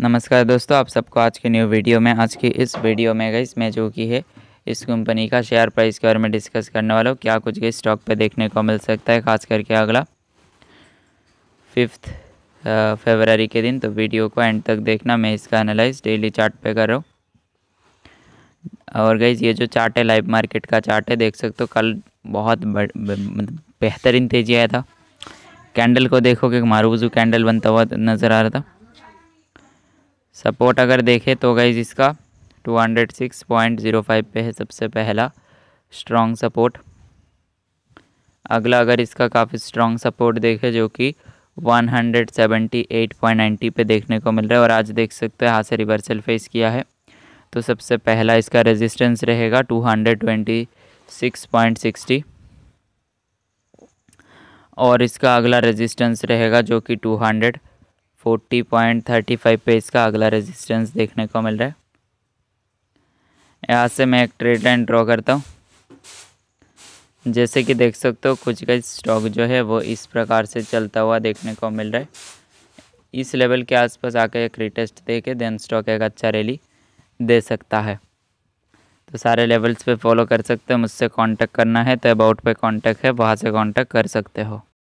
नमस्कार दोस्तों आप सबको आज के न्यू वीडियो में आज की इस वीडियो में गई मैं जो कि है इस कंपनी का शेयर प्राइस के बारे में डिस्कस करने वाला हूँ क्या कुछ गई स्टॉक पे देखने को मिल सकता है खास करके अगला फिफ्थ फेबररी के दिन तो वीडियो को एंड तक देखना मैं इसका एनालाइज डेली चार्ट पे कर रहा हूँ और गई ये जो चार्ट है लाइव मार्केट का चार्ट है देख सकते हो कल बहुत मतलब बेहतरीन तेजी आया था कैंडल को देखोगे मारूजू कैंडल बनता हुआ नज़र आ रहा था सपोर्ट अगर देखें तो गाइज इसका 206.05 पे है सबसे पहला स्ट्रॉन्ग सपोर्ट अगला अगर इसका काफ़ी स्ट्रॉन्ग सपोर्ट देखें जो कि 178.90 पे देखने को मिल रहा है और आज देख सकते हैं यहाँ से रिवर्सल फेस किया है तो सबसे पहला इसका रेजिस्टेंस रहेगा 226.60 और इसका अगला रेजिस्टेंस रहेगा जो कि फोर्टी पॉइंट थर्टी फाइव पे इसका अगला रेजिस्टेंस देखने को मिल रहा है यहाँ से मैं एक ट्रेड लाइन ड्रॉ करता हूँ जैसे कि देख सकते हो कुछ का स्टॉक जो है वो इस प्रकार से चलता हुआ देखने को मिल रहा है इस लेवल के आसपास आकर एक रिटेस्ट दे के देन स्टॉक एक अच्छा रैली दे सकता है तो सारे लेवल्स पे फॉलो कर सकते हो मुझसे कांटेक्ट करना है तो अबाउट पे कांटेक्ट है वहाँ से कांटेक्ट कर सकते हो